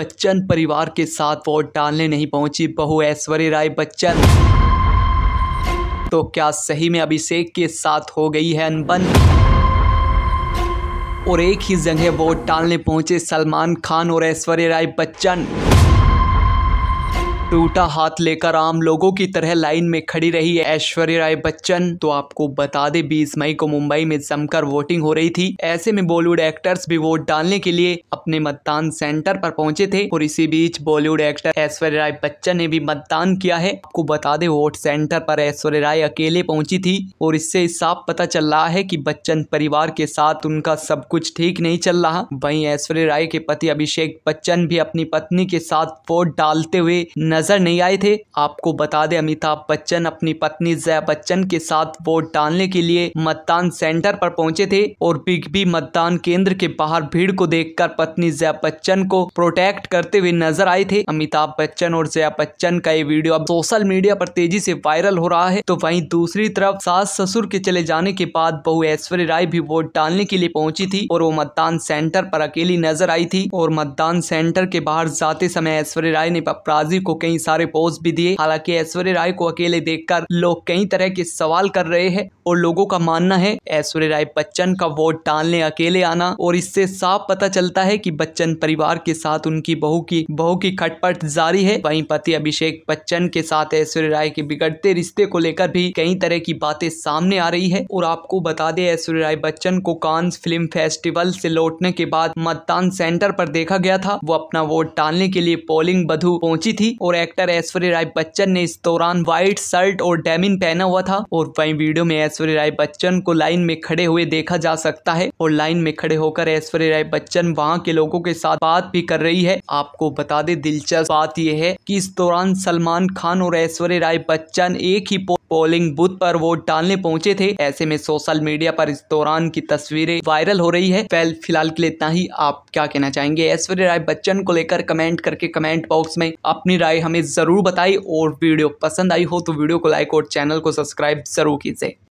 बच्चन परिवार के साथ वोट डालने नहीं पहुंची बहू ऐश्वर्य राय बच्चन तो क्या सही में अभिषेक के साथ हो गई है अनबन और एक ही जगह वोट डालने पहुंचे सलमान खान और ऐश्वर्य राय बच्चन टूटा हाथ लेकर आम लोगों की तरह लाइन में खड़ी रही ऐश्वर्या राय बच्चन तो आपको बता दे बीस मई को मुंबई में जमकर वोटिंग हो रही थी ऐसे में बॉलीवुड एक्टर्स भी वोट डालने के लिए अपने मतदान सेंटर पर पहुंचे थे और इसी बीच बॉलीवुड एक्टर ऐश्वर्या राय बच्चन ने भी मतदान किया है आपको बता दे वोट सेंटर पर ऐश्वर्या राय अकेले पहुंची थी और इससे साफ पता चल रहा है की बच्चन परिवार के साथ उनका सब कुछ ठीक नहीं चल रहा वही ऐश्वर्या राय के पति अभिषेक बच्चन भी अपनी पत्नी के साथ वोट डालते हुए नजर नजर नहीं आए थे आपको बता दें अमिताभ बच्चन अपनी पत्नी जया बच्चन के साथ वोट डालने के लिए मतदान सेंटर पर पहुंचे थे और बिग बी मतदान केंद्र के बाहर भीड़ को देखकर पत्नी जया बच्चन को प्रोटेक्ट करते हुए नजर आए थे अमिताभ बच्चन और जया बच्चन का ये वीडियो अब सोशल मीडिया पर तेजी से वायरल हो रहा है तो वहीं दूसरी तरफ सास ससुर के चले जाने के बाद बहु ऐश्वर्य राय भी वोट डालने के लिए पहुंची थी और वो मतदान सेंटर पर अकेली नजर आई थी और मतदान सेंटर के बाहर जाते समय ऐश्वर्य राय ने पपराजी को कई कई सारे पोज भी दिए हालांकि ऐश्वर्य राय को अकेले देखकर लोग कई तरह के सवाल कर रहे हैं और लोगों का मानना है ऐश्वर्य राय बच्चन का वोट डालने अकेले आना और इससे साफ पता चलता है कि बच्चन परिवार के साथ उनकी बहू की बहू की खटपट जारी है वहीं पति अभिषेक बच्चन के साथ ऐश्वर्य राय के बिगड़ते रिश्ते को लेकर भी कई तरह की बातें सामने आ रही है और आपको बता दें ऐश्वर्य राय बच्चन को कांस फिल्म फेस्टिवल से लौटने के बाद मतदान सेंटर पर देखा गया था वो अपना वोट डालने के लिए पोलिंग बधु पहुंची थी और एक्टर ऐश्वर्य राय बच्चन ने इस दौरान व्हाइट शर्ट और डेमिन पहना हुआ था और वही वीडियो में ऐश्वर्य राय बच्चन को लाइन में खड़े हुए देखा जा सकता है और लाइन में खड़े होकर ऐश्वर्य राय बच्चन वहाँ के लोगों के साथ बात भी कर रही है आपको बता दे दिलचस्प बात यह है की इस दौरान सलमान खान और ऐश्वर्य राय बच्चन एक ही पोलिंग बूथ पर वोट डालने पहुंचे थे ऐसे में सोशल मीडिया पर इस दौरान की तस्वीरें वायरल हो रही है फैल फिलहाल के लिए इतना ही आप क्या कहना चाहेंगे ऐश्वर्य राय बच्चन को लेकर कमेंट करके कमेंट बॉक्स में अपनी राय हमें जरूर बताई और वीडियो पसंद आई हो तो वीडियो को लाइक और चैनल को सब्सक्राइब जरूर कीजिए